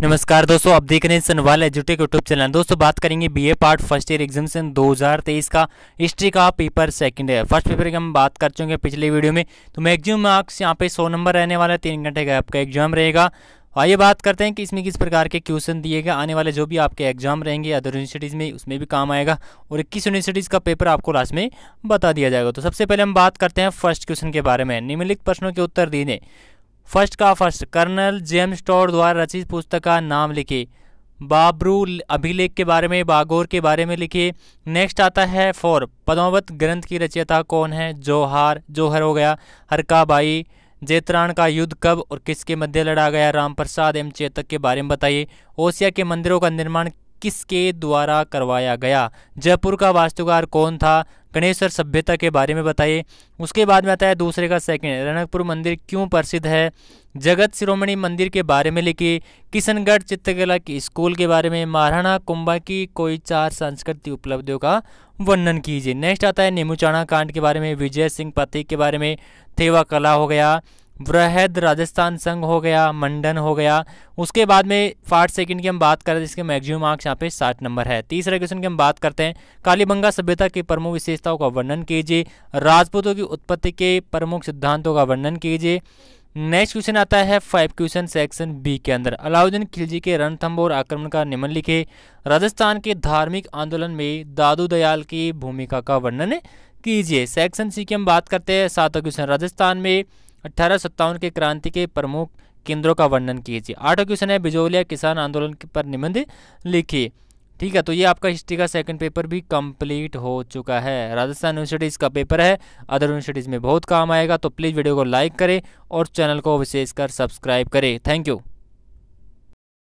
नमस्कार दोस्तों आप देख रहे हैं सनवाल एजुटेक यूट्यूब चैनल दोस्तों बात करेंगे BA part first year examination 2023 का हिस्ट्री का पेपर सेकंड है फर्स्ट पेपर की हम बात कर चुके हैं पिछले वीडियो में तो मैक्सिमम मार्क्स यहाँ पे 100 नंबर रहने वाला है तीन घंटे का आपका एग्जाम रहेगा तो आइए बात करते हैं कि इसमें किस प्रकार के क्वेश्चन दिए गए आने वाले जो भी आपके एग्जाम रहेंगे अदर यूनिवर्सिटीज़ में उसमें भी काम आएगा और इक्कीस यूनिवर्सिटीज़ का पेपर आपको लास्ट में बता दिया जाएगा तो सबसे पहले हम बात करते हैं फर्स्ट क्वेश्चन के बारे में निम्नलिखित प्रश्नों के उत्तर दिए फर्स्ट का फर्स्ट कर्नल जेम्स टॉर द्वारा रचित पुस्तक का नाम लिखे बाबरू अभिलेख के बारे में बागोर के बारे में लिखे नेक्स्ट आता है फोर पद्मावत ग्रंथ की रचयिता कौन है जोहार जोहर हो गया हरकाबाई जेतराण का युद्ध कब और किसके मध्य लड़ा गया राम प्रसाद एवं चेतक के बारे में बताइए ओसिया के मंदिरों का निर्माण किसके द्वारा करवाया गया जयपुर का वास्तुकार कौन था कणेश्वर सभ्यता के बारे में बताइए उसके बाद में आता है दूसरे का सेकंड रनकपुर मंदिर क्यों प्रसिद्ध है जगत शिरोमणि मंदिर के बारे में लिखिए किशनगढ़ चित्रकला की स्कूल के बारे में महाराणा कुंभा की कोई चार सांस्कृतिक उपलब्धियों का वर्णन कीजिए नेक्स्ट आता है नेमूचाणा कांड के बारे में विजय सिंह पति के बारे में थेवा कला हो गया वृहद राजस्थान संघ हो गया मंडन हो गया उसके बाद में फार्ट सेकंड की हम बात करें जिसके मैक्सिमम मार्क्स यहाँ पे साठ नंबर है तीसरे क्वेश्चन की हम बात करते हैं कालीबंगा सभ्यता की प्रमुख विशेषताओं का वर्णन कीजिए राजपूतों की उत्पत्ति के प्रमुख सिद्धांतों का वर्णन कीजिए नेक्स्ट क्वेश्चन आता है फाइव क्वेश्चन सेक्शन बी के अंदर अलाउद्दीन खिलजी के रणथंबोर आक्रमण का निमन लिखे राजस्थान के धार्मिक आंदोलन में दादू दयाल की भूमिका का वर्णन कीजिए सेक्शन सी की हम बात करते हैं सातवा क्वेश्चन राजस्थान में अठारह की क्रांति के प्रमुख केंद्रों का वर्णन कीजिए आठों क्वेश्चन है बिजोलिया किसान आंदोलन पर निबंध लिखिए ठीक है तो ये आपका हिस्ट्री का सेकंड पेपर भी कंप्लीट हो चुका है राजस्थान यूनिवर्सिटीज़ का पेपर है अदर यूनिवर्सिटीज़ में बहुत काम आएगा तो प्लीज़ वीडियो को लाइक करें और चैनल को विशेषकर सब्सक्राइब करें थैंक यू